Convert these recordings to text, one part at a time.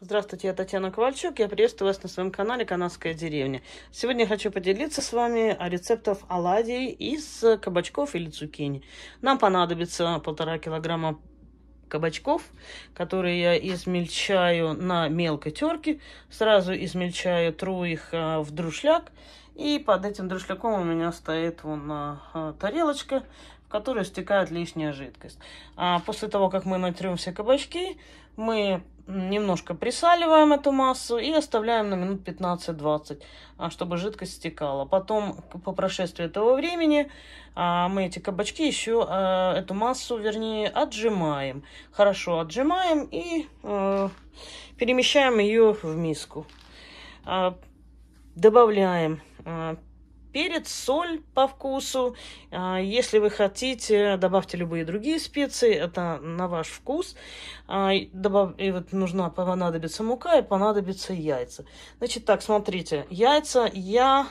Здравствуйте, я Татьяна Ковальчук. Я приветствую вас на своем канале «Канадская деревня». Сегодня я хочу поделиться с вами рецептов оладий из кабачков или цукини. Нам понадобится полтора килограмма кабачков, которые я измельчаю на мелкой терке. Сразу измельчаю, тру их э, в друшляк. И под этим друшляком у меня стоит вон э, тарелочка, в которые стекает лишняя жидкость. А после того, как мы натрем все кабачки, мы немножко присаливаем эту массу и оставляем на минут 15-20, а, чтобы жидкость стекала. Потом, по прошествии этого времени, а, мы эти кабачки еще, а, эту массу, вернее, отжимаем. Хорошо отжимаем и э, перемещаем ее в миску. Добавляем перец, соль по вкусу. А, если вы хотите, добавьте любые другие специи, это на ваш вкус. А, добав... И вот нужна, понадобится мука и понадобится яйца. Значит так, смотрите, яйца я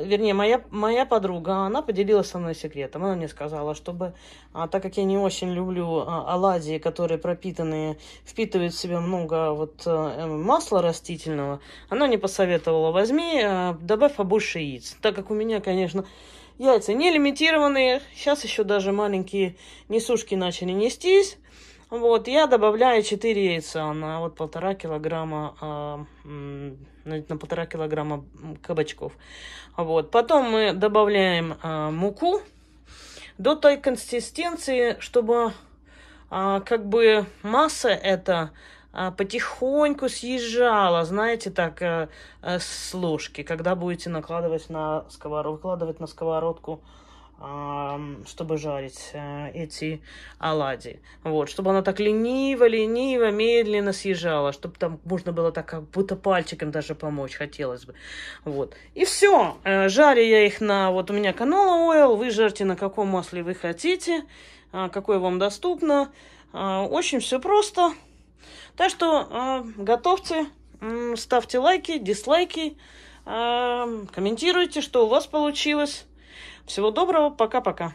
вернее, моя, моя подруга, она поделилась со мной секретом. Она мне сказала, чтобы, а, так как я не очень люблю а, оладьи, которые пропитанные, впитывают в себя много вот а, масла растительного, она мне посоветовала, возьми, а, добавь побольше яиц. Так как у меня, конечно, яйца не лимитированные, сейчас еще даже маленькие несушки начали нестись, вот, я добавляю 4 яйца на вот полтора килограмма, э, на полтора килограмма кабачков. Вот, потом мы добавляем э, муку до той консистенции, чтобы э, как бы масса эта потихоньку съезжала, знаете, так э, э, с ложки, когда будете накладывать на сковородку, выкладывать на сковородку чтобы жарить э, эти оладьи. Вот, чтобы она так лениво, лениво, медленно съезжала, чтобы там можно было так как будто пальчиком даже помочь, хотелось бы. Вот. И все. Э, жарю я их на... Вот у меня канола oil, вы жарьте на каком масле вы хотите, э, какое вам доступно. Очень все просто. Так что готовьте, ставьте лайки, дизлайки, комментируйте, что у вас получилось. Всего доброго, пока-пока.